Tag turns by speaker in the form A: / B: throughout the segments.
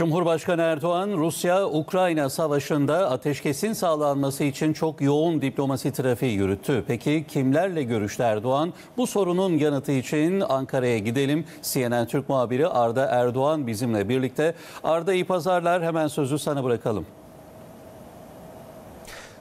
A: Cumhurbaşkanı Erdoğan, Rusya-Ukrayna savaşında ateşkesin sağlanması için çok yoğun diplomasi trafiği yürüttü. Peki kimlerle görüştü Erdoğan? Bu sorunun yanıtı için Ankara'ya gidelim. CNN Türk muhabiri Arda Erdoğan bizimle birlikte. Arda iyi pazarlar. Hemen sözü sana bırakalım.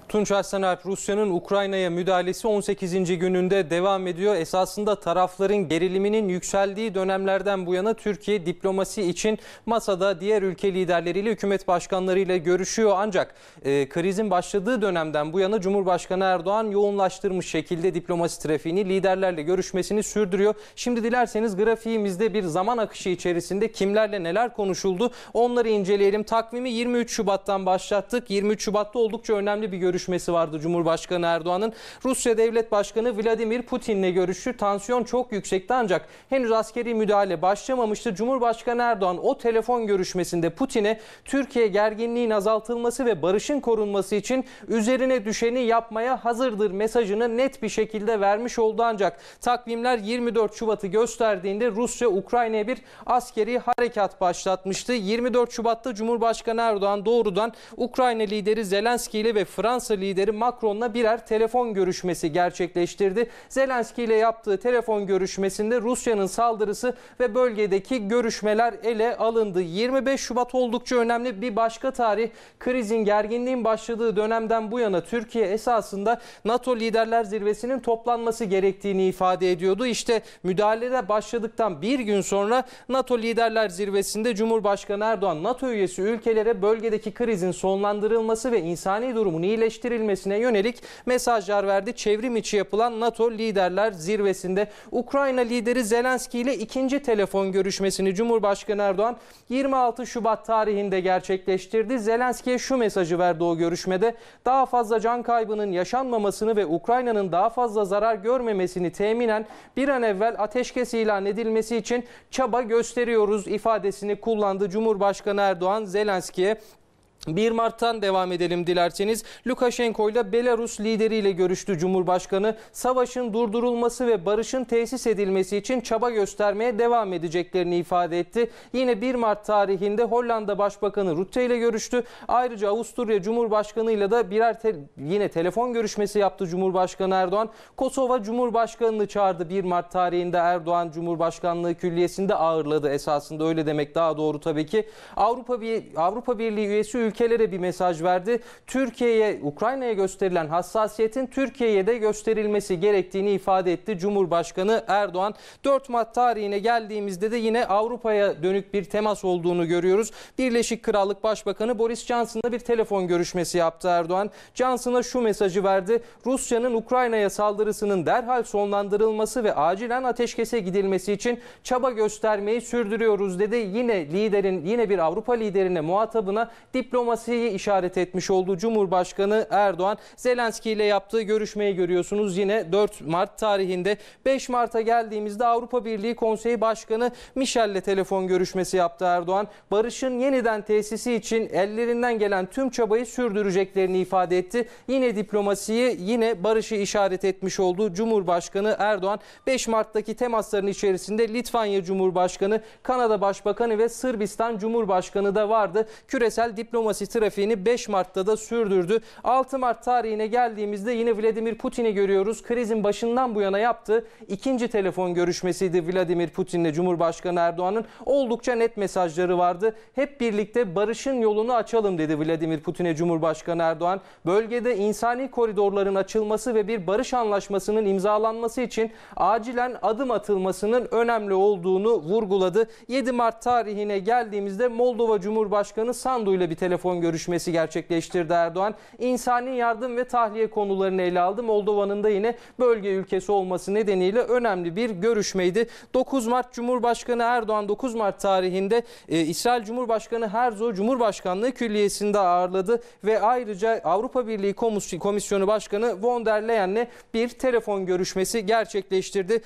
A: Tunç Arslanalp Rusya'nın Ukrayna'ya müdahalesi 18. gününde devam ediyor. Esasında tarafların geriliminin yükseldiği dönemlerden bu yana Türkiye diplomasi için masada diğer ülke liderleriyle, hükümet başkanlarıyla görüşüyor. Ancak e, krizin başladığı dönemden bu yana Cumhurbaşkanı Erdoğan yoğunlaştırmış şekilde diplomasi trafiğini liderlerle görüşmesini sürdürüyor. Şimdi dilerseniz grafiğimizde bir zaman akışı içerisinde kimlerle neler konuşuldu onları inceleyelim. Takvimi 23 Şubat'tan başlattık. 23 Şubat'ta oldukça önemli bir görüş görüşmesi vardı Cumhurbaşkanı Erdoğan'ın. Rusya Devlet Başkanı Vladimir Putin'le görüşü tansiyon çok yüksekti ancak henüz askeri müdahale başlamamıştı. Cumhurbaşkanı Erdoğan o telefon görüşmesinde Putin'e Türkiye gerginliğin azaltılması ve barışın korunması için üzerine düşeni yapmaya hazırdır mesajını net bir şekilde vermiş oldu ancak takvimler 24 Şubat'ı gösterdiğinde Rusya Ukrayna'ya bir askeri harekat başlatmıştı. 24 Şubat'ta Cumhurbaşkanı Erdoğan doğrudan Ukrayna lideri Zelenski ile ve Fransa Fransa lideri Macron'la birer telefon görüşmesi gerçekleştirdi. Zelenski ile yaptığı telefon görüşmesinde Rusya'nın saldırısı ve bölgedeki görüşmeler ele alındı. 25 Şubat oldukça önemli bir başka tarih. Krizin gerginliğin başladığı dönemden bu yana Türkiye esasında NATO Liderler Zirvesi'nin toplanması gerektiğini ifade ediyordu. İşte müdahalede başladıktan bir gün sonra NATO Liderler Zirvesi'nde Cumhurbaşkanı Erdoğan NATO üyesi ülkelere bölgedeki krizin sonlandırılması ve insani durumun iyileştirilmesi iyileştirilmesine yönelik mesajlar verdi. Çevrim içi yapılan NATO liderler zirvesinde Ukrayna lideri Zelenski ile ikinci telefon görüşmesini Cumhurbaşkanı Erdoğan 26 Şubat tarihinde gerçekleştirdi. Zelenski'ye şu mesajı verdi o görüşmede. Daha fazla can kaybının yaşanmamasını ve Ukrayna'nın daha fazla zarar görmemesini teminen bir an evvel ateşkes ilan edilmesi için çaba gösteriyoruz ifadesini kullandı Cumhurbaşkanı Erdoğan Zelenski'ye. 1 Mart'tan devam edelim dilerseniz. Lukashenko ile Belarus lideriyle görüştü Cumhurbaşkanı. Savaşın durdurulması ve barışın tesis edilmesi için çaba göstermeye devam edeceklerini ifade etti. Yine 1 Mart tarihinde Hollanda Başbakanı Rutte ile görüştü. Ayrıca Avusturya Cumhurbaşkanı ile de birer te yine telefon görüşmesi yaptı Cumhurbaşkanı Erdoğan. Kosova Cumhurbaşkanını çağırdı 1 Mart tarihinde Erdoğan Cumhurbaşkanlığı Külliyesi'nde ağırladı esasında öyle demek daha doğru tabii ki. Avrupa, Bir Avrupa Birliği üyesi ülke ülkelere bir mesaj verdi. Türkiye'ye, Ukrayna'ya gösterilen hassasiyetin Türkiye'ye de gösterilmesi gerektiğini ifade etti Cumhurbaşkanı Erdoğan. 4 Mart tarihine geldiğimizde de yine Avrupa'ya dönük bir temas olduğunu görüyoruz. Birleşik Krallık Başbakanı Boris Johnson'la bir telefon görüşmesi yaptı Erdoğan. Johnson'a şu mesajı verdi. Rusya'nın Ukrayna'ya saldırısının derhal sonlandırılması ve acilen ateşkese gidilmesi için çaba göstermeyi sürdürüyoruz dedi. Yine liderin, yine bir Avrupa liderine, muhatabına diplomatik diplomasiyi işaret etmiş oldu Cumhurbaşkanı Erdoğan. Zelenski ile yaptığı görüşmeyi görüyorsunuz. Yine 4 Mart tarihinde 5 Mart'a geldiğimizde Avrupa Birliği Konseyi Başkanı Michel ile telefon görüşmesi yaptı Erdoğan. Barışın yeniden tesisi için ellerinden gelen tüm çabayı sürdüreceklerini ifade etti. Yine diplomasiyi yine barışı işaret etmiş oldu Cumhurbaşkanı Erdoğan. 5 Mart'taki temasların içerisinde Litvanya Cumhurbaşkanı, Kanada Başbakanı ve Sırbistan Cumhurbaşkanı da vardı. Küresel diplomasi diplomasi trafiğini 5 Mart'ta da sürdürdü. 6 Mart tarihine geldiğimizde yine Vladimir Putin'i görüyoruz. Krizin başından bu yana yaptığı ikinci telefon görüşmesiydi Vladimir Putin'le Cumhurbaşkanı Erdoğan'ın. Oldukça net mesajları vardı. Hep birlikte barışın yolunu açalım dedi Vladimir Putin'e Cumhurbaşkanı Erdoğan. Bölgede insani koridorların açılması ve bir barış anlaşmasının imzalanması için acilen adım atılmasının önemli olduğunu vurguladı. 7 Mart tarihine geldiğimizde Moldova Cumhurbaşkanı Sandu ile bir telefon telefon görüşmesi gerçekleştirdi Erdoğan. İnsani yardım ve tahliye konularını ele aldı. Moldova'nın da yine bölge ülkesi olması nedeniyle önemli bir görüşmeydi. 9 Mart Cumhurbaşkanı Erdoğan 9 Mart tarihinde e, İsrail Cumhurbaşkanı Herzog Cumhurbaşkanlığı Külliyesi'nde ağırladı ve ayrıca Avrupa Birliği Komisyonu Başkanı von der Leyen'le bir telefon görüşmesi gerçekleştirdi.